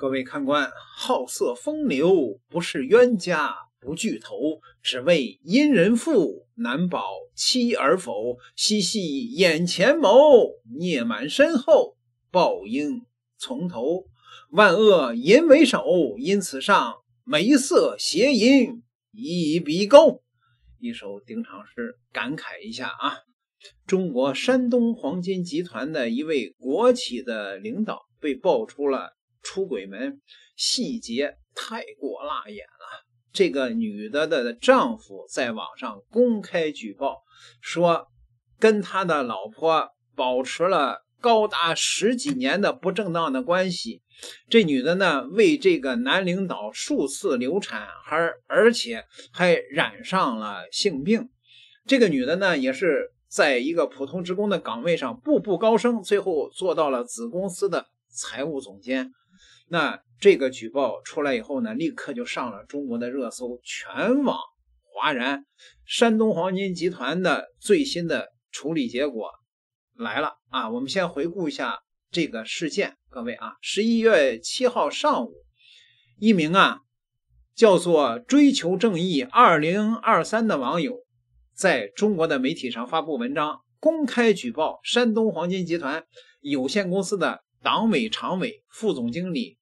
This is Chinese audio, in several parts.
各位看官，好色风流不是冤家不聚头，只为因人富，难保妻儿否。嬉戏眼前谋，孽满身后报应从头。万恶淫为首，因此上眉色邪淫一笔勾。一首定场诗，感慨一下啊！中国山东黄金集团的一位国企的领导被曝出了。出轨门细节太过辣眼了。这个女的的丈夫在网上公开举报说，跟他的老婆保持了高达十几年的不正当的关系。这女的呢，为这个男领导数次流产，而而且还染上了性病。这个女的呢，也是在一个普通职工的岗位上步步高升，最后做到了子公司的财务总监。那这个举报出来以后呢，立刻就上了中国的热搜，全网哗然。山东黄金集团的最新的处理结果来了啊！我们先回顾一下这个事件，各位啊，十一月七号上午，一名啊叫做“追求正义二零二三”的网友，在中国的媒体上发布文章，公开举报山东黄金集团有限公司的。党委常委、副总经理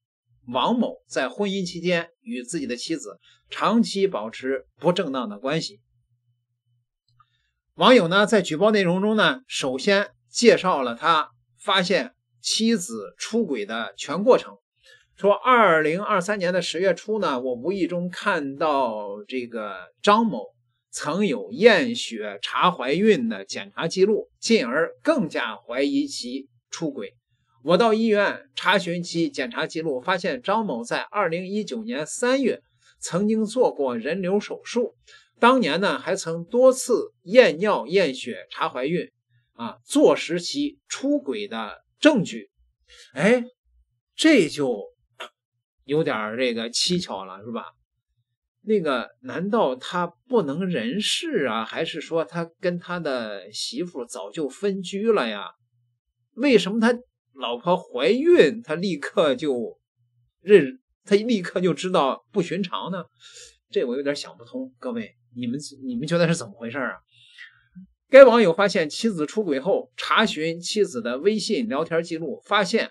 王某在婚姻期间与自己的妻子长期保持不正当的关系。网友呢，在举报内容中呢，首先介绍了他发现妻子出轨的全过程，说二零二三年的十月初呢，我无意中看到这个张某曾有验血查怀孕的检查记录，进而更加怀疑其出轨。我到医院查询其检查记录，发现张某在二零一九年三月曾经做过人流手术，当年呢还曾多次验尿验血查怀孕，啊，坐实其出轨的证据。哎，这就有点这个蹊跷了，是吧？那个，难道他不能人事啊？还是说他跟他的媳妇早就分居了呀？为什么他？老婆怀孕，他立刻就认，他立刻就知道不寻常呢，这我有点想不通。各位，你们你们觉得是怎么回事啊？该网友发现妻子出轨后，查询妻子的微信聊天记录，发现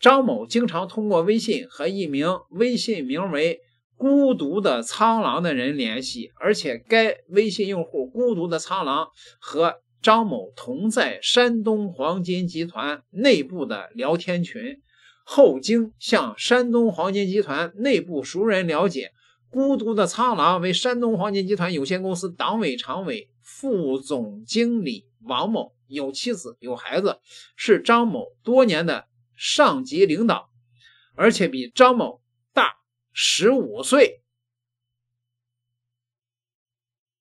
张某经常通过微信和一名微信名为“孤独的苍狼”的人联系，而且该微信用户“孤独的苍狼”和。张某同在山东黄金集团内部的聊天群，后经向山东黄金集团内部熟人了解，孤独的苍狼为山东黄金集团有限公司党委常委、副总经理王某，有妻子有孩子，是张某多年的上级领导，而且比张某大十五岁，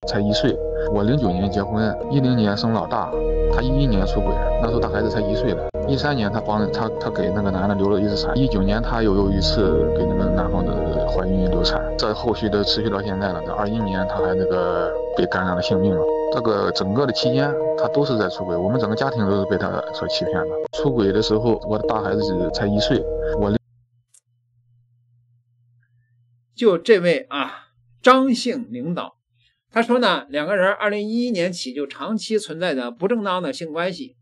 才一岁。我零九年结婚，一零年生老大，他一一年出轨，那时候大孩子才一岁了。一三年他帮他他给那个男的留了一次产，一九年他又又一次给那个男方的怀孕流产，这后续都持续到现在了。这二一年他还那个被感染了性病了。这个整个的期间，他都是在出轨，我们整个家庭都是被他所欺骗的。出轨的时候，我的大孩子才一岁，我就这位啊，张姓领导。他说呢，两个人二零一一年起就长期存在着不正当的性关系，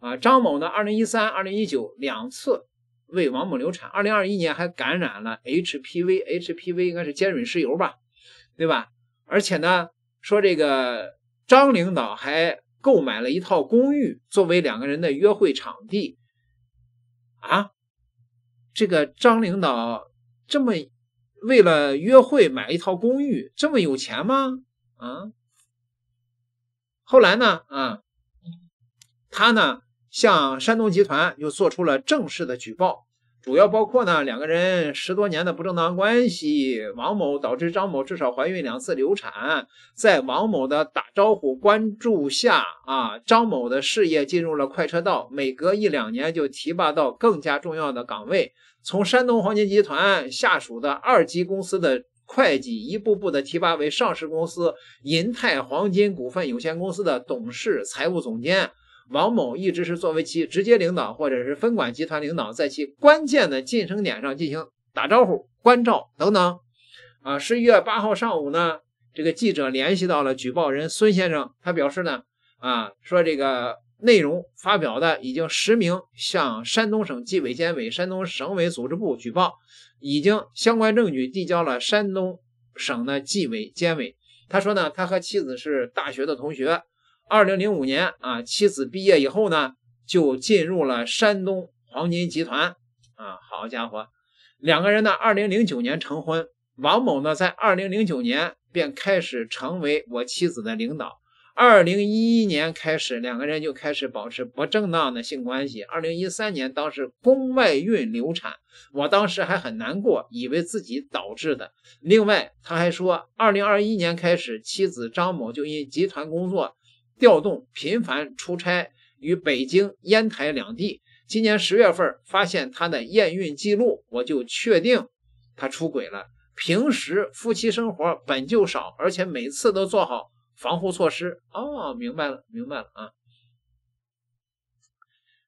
啊，张某呢，二零一三、二零一九两次为王某流产，二零二一年还感染了 HPV，HPV 应该是尖锐湿疣吧，对吧？而且呢，说这个张领导还购买了一套公寓作为两个人的约会场地，啊，这个张领导这么为了约会买一套公寓，这么有钱吗？啊，后来呢？啊，他呢向山东集团又做出了正式的举报，主要包括呢两个人十多年的不正当关系，王某导致张某至少怀孕两次流产，在王某的打招呼关注下啊，张某的事业进入了快车道，每隔一两年就提拔到更加重要的岗位，从山东黄金集团下属的二级公司的。会计一步步的提拔为上市公司银泰黄金股份有限公司的董事财务总监王某，一直是作为其直接领导或者是分管集团领导，在其关键的晋升点上进行打招呼关照等等。啊，十一月八号上午呢，这个记者联系到了举报人孙先生，他表示呢，啊，说这个。内容发表的已经实名向山东省纪委监委、山东省委组织部举报，已经相关证据递交了山东省的纪委监委。他说呢，他和妻子是大学的同学，二零零五年啊，妻子毕业以后呢，就进入了山东黄金集团啊，好家伙，两个人呢，二零零九年成婚，王某呢，在二零零九年便开始成为我妻子的领导。二零一一年开始，两个人就开始保持不正当的性关系。二零一三年，当时宫外孕流产，我当时还很难过，以为自己导致的。另外，他还说，二零二一年开始，妻子张某就因集团工作调动频繁出差，于北京、烟台两地。今年十月份发现他的验孕记录，我就确定他出轨了。平时夫妻生活本就少，而且每次都做好。防护措施哦，明白了，明白了啊。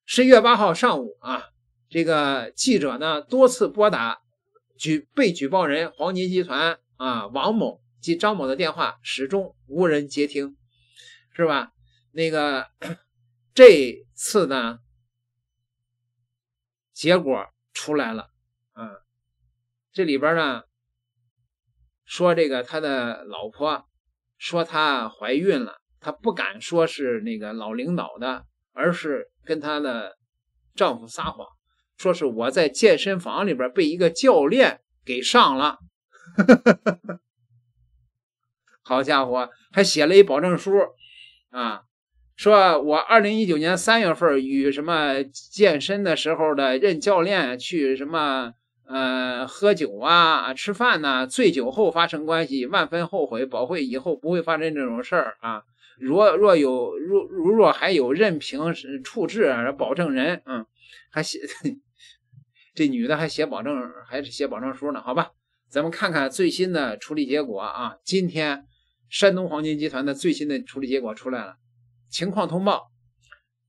十一月八号上午啊，这个记者呢多次拨打举被举报人黄金集团啊王某及张某的电话，始终无人接听，是吧？那个这次呢，结果出来了，啊，这里边呢说这个他的老婆。说她怀孕了，她不敢说是那个老领导的，而是跟她的丈夫撒谎，说是我在健身房里边被一个教练给上了。好家伙，还写了一保证书啊，说我二零一九年三月份与什么健身的时候的任教练去什么。呃，喝酒啊，吃饭呢，醉酒后发生关系，万分后悔，保会以后不会发生这种事儿啊。若若有，若如若还有，任凭处置，保证人，嗯，还写 这女的还写保证，还是写保证书呢？好吧，咱们看看最新的处理结果啊。今天，山东黄金集团的最新的处理结果出来了，情况通报。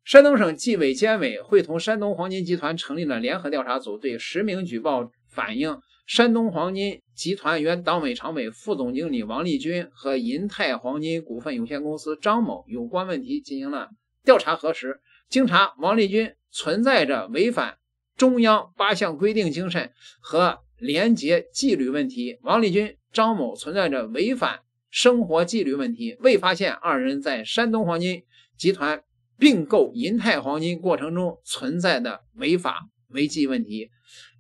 山东省纪委监委会同山东黄金集团成立了联合调查组，对实名举报反映山东黄金集团原党委常委、副总经理王立军和银泰黄金股份有限公司张某有关问题进行了调查核实。经查，王立军存在着违反中央八项规定精神和廉洁纪律问题，王立军、张某存在着违反生活纪律问题，未发现二人在山东黄金集团。并购银泰黄金过程中存在的违法违纪问题，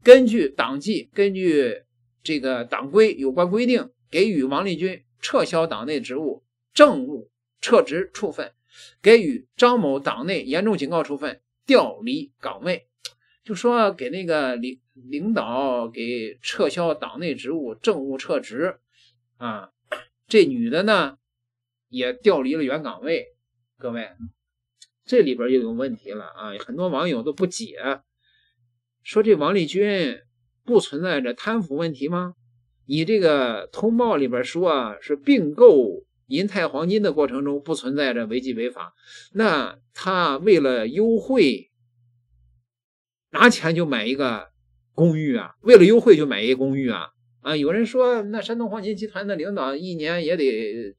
根据党纪，根据这个党规有关规定，给予王立军撤销党内职务、政务撤职处分，给予张某党内严重警告处分，调离岗位。就说给那个领领导给撤销党内职务、政务撤职，啊，这女的呢也调离了原岗位。各位。这里边又有问题了啊！很多网友都不解，说这王立军不存在着贪腐问题吗？你这个通报里边说啊，是并购银泰黄金的过程中不存在着违纪违法，那他为了优惠，拿钱就买一个公寓啊？为了优惠就买一个公寓啊？啊！有人说，那山东黄金集团的领导一年也得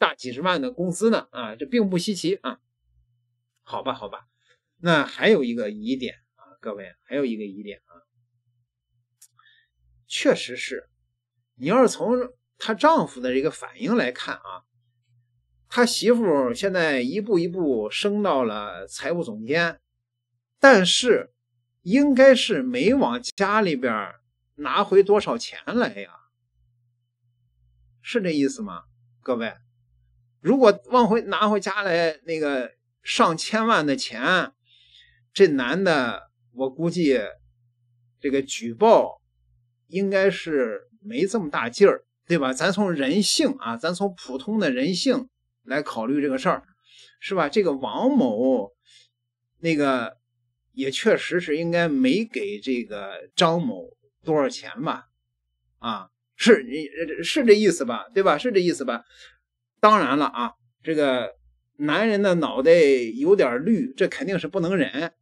大几十万的工资呢啊，这并不稀奇啊。好吧，好吧，那还有一个疑点啊，各位，还有一个疑点啊，确实是，你要是从她丈夫的这个反应来看啊，他媳妇现在一步一步升到了财务总监，但是应该是没往家里边拿回多少钱来呀，是这意思吗，各位？如果往回拿回家来那个。上千万的钱，这男的，我估计这个举报应该是没这么大劲儿，对吧？咱从人性啊，咱从普通的人性来考虑这个事儿，是吧？这个王某那个也确实是应该没给这个张某多少钱吧？啊，是你是这意思吧？对吧？是这意思吧？当然了啊，这个。男人的脑袋有点绿，这肯定是不能忍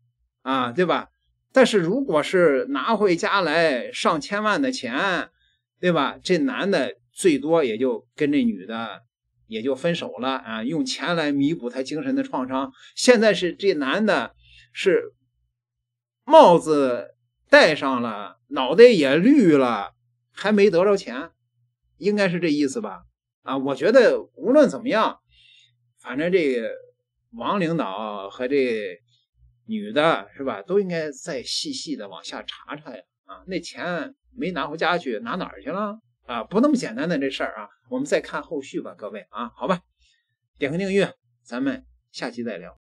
啊，对吧？但是如果是拿回家来上千万的钱，对吧？这男的最多也就跟这女的也就分手了啊，用钱来弥补他精神的创伤。现在是这男的是帽子戴上了，脑袋也绿了，还没得着钱，应该是这意思吧？啊，我觉得无论怎么样。反正这王领导和这女的是吧，都应该再细细的往下查查呀！啊，那钱没拿回家去，拿哪儿去了？啊，不那么简单的这事儿啊，我们再看后续吧，各位啊，好吧，点个订阅，咱们下期再聊。